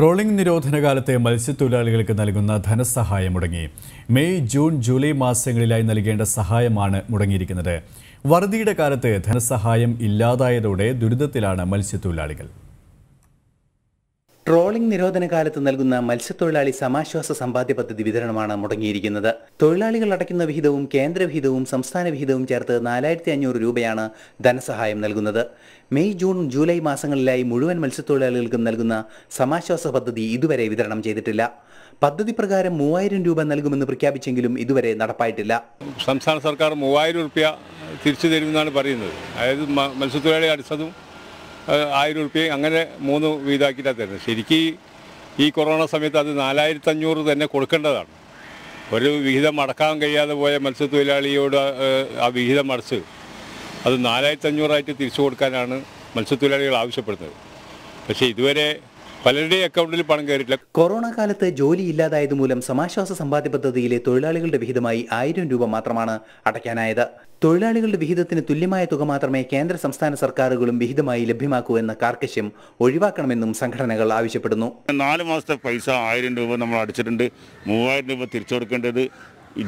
trawling നിരോധന കാലത്തെ മത്സ്യത്തൊഴിലാളികൾക്ക് നൽകുന്ന ധനസഹായം മുടങ്ങി മെയ് ജൂൺ ജൂലൈ മാസങ്ങളിലായി നൽകേണ്ട സഹായമാണ് മുടങ്ങിയിരിക്കുന്നത് വറുതിയുടെ കാലത്ത് ധനസഹായം ഇല്ലാതായതോടെ ദുരിതത്തിലാണ് മത്സ്യത്തൊഴിലാളികൾ ട്രോളിംഗ് നിരോധന കാലത്ത് നൽകുന്ന മത്സ്യത്തൊഴിലാളി സമാശ്വാസ സമ്പാദ്യ പദ്ധതി വിതരണമാണ് മുടങ്ങിയിരിക്കുന്നത് തൊഴിലാളികൾ അടയ്ക്കുന്ന വിഹിതവും കേന്ദ്ര വിഹിതവും സംസ്ഥാന വിഹിതവും ചേർത്ത് നാലായിരത്തി അഞ്ഞൂറ് രൂപയാണ് ധനസഹായം നൽകുന്നത് മെയ് ജൂൺ ജൂലൈ മാസങ്ങളിലായി മുഴുവൻ മത്സ്യത്തൊഴിലാളികൾക്കും നൽകുന്ന സമാശ്വാസ പദ്ധതി ഇതുവരെ വിതരണം ചെയ്തിട്ടില്ല പദ്ധതി പ്രകാരം മൂവായിരം രൂപ നൽകുമെന്ന് പ്രഖ്യാപിച്ചെങ്കിലും ഇതുവരെ നടപ്പായിട്ടില്ല സംസ്ഥാന സർക്കാർ മൂവായിരം രൂപ തിരിച്ചു തരുമെന്നാണ് പറയുന്നത് അതായത് മത്സ്യത്തൊഴിലാളി അടിച്ചതും ആയിരം ഉറുപ്പ്യ അങ്ങനെ മൂന്ന് വീതാക്കിയിട്ടാണ് തരുന്നത് ശരിക്കും ഈ കൊറോണ സമയത്ത് അത് നാലായിരത്തഞ്ഞൂറ് തന്നെ കൊടുക്കേണ്ടതാണ് ഒരു വിഹിതം അടക്കാൻ കഴിയാതെ പോയ മത്സ്യത്തൊഴിലാളിയോട് ആ വിഹിതം അടച്ച് അത് നാലായിരത്തഞ്ഞൂറായിട്ട് തിരിച്ചു കൊടുക്കാനാണ് മത്സ്യത്തൊഴിലാളികൾ ആവശ്യപ്പെടുന്നത് പക്ഷേ ഇതുവരെ പലരുടെയും അക്കൗണ്ടിൽ പണം കയറിയിട്ടില്ല കൊറോണ കാലത്ത് ജോലി ഇല്ലാതായത് മൂലം സമാശ്വാസ സമ്പാദ്യ പദ്ധതിയിലെ തൊഴിലാളികളുടെ വിഹിതമായി ആയിരം രൂപ മാത്രമാണ് അടയ്ക്കാനായത് തൊഴിലാളികളുടെ വിഹിതത്തിന് തുല്യമായ തുക മാത്രമേ കേന്ദ്ര സംസ്ഥാന സർക്കാരുകളും വിഹിതമായി ലഭ്യമാക്കൂ എന്ന കാർക്കശ്യം ഒഴിവാക്കണമെന്നും സംഘടനകൾ ആവശ്യപ്പെടുന്നു നാല് മാസത്തെ പൈസ ആയിരം രൂപ നമ്മൾ അടച്ചിട്ടുണ്ട് മൂവായിരം രൂപ തിരിച്ചു കൊടുക്കേണ്ടത്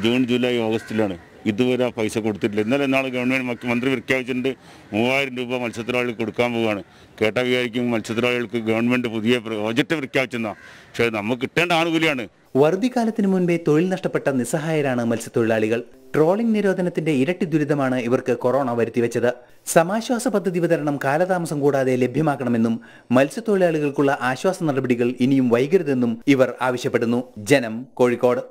ജൂൺ ജൂലൈ ഓഗസ്റ്റിലാണ് ഇതുവരെ പൈസ കൊടുത്തിട്ടില്ല ഇന്നലെ എന്നാൽ ഗവൺമെൻറ് മുഖ്യമന്ത്രി പ്രഖ്യാപിച്ചിട്ടുണ്ട് മൂവായിരം രൂപ മത്സ്യത്തൊഴിലാളികൾക്ക് കൊടുക്കാൻ പോവുകയാണ് കേട്ട വിചാരിക്കും മത്സ്യത്തൊഴിലാളികൾക്ക് ഗവൺമെൻറ് പുതിയ പ്രോജക്റ്റ് പ്രഖ്യാപിച്ചെന്നാണ് പക്ഷേ നമുക്ക് കിട്ടേണ്ട ആനുകൂല്യമാണ് വറുതിക്കാലത്തിന് മുൻപേ തൊഴിൽ നഷ്ടപ്പെട്ട നിസ്സഹായരാണ് മത്സ്യത്തൊഴിലാളികൾ ട്രോളിംഗ് നിരോധനത്തിന്റെ ഇരട്ടി ദുരിതമാണ് ഇവർക്ക് കൊറോണ വരുത്തിവെച്ചത് സമാശ്വാസ പദ്ധതി വിതരണം കാലതാമസം കൂടാതെ ലഭ്യമാക്കണമെന്നും മത്സ്യത്തൊഴിലാളികൾക്കുള്ള ആശ്വാസ നടപടികൾ ഇനിയും വൈകരുതെന്നും ഇവർ ആവശ്യപ്പെടുന്നു ജനം കോഴിക്കോട്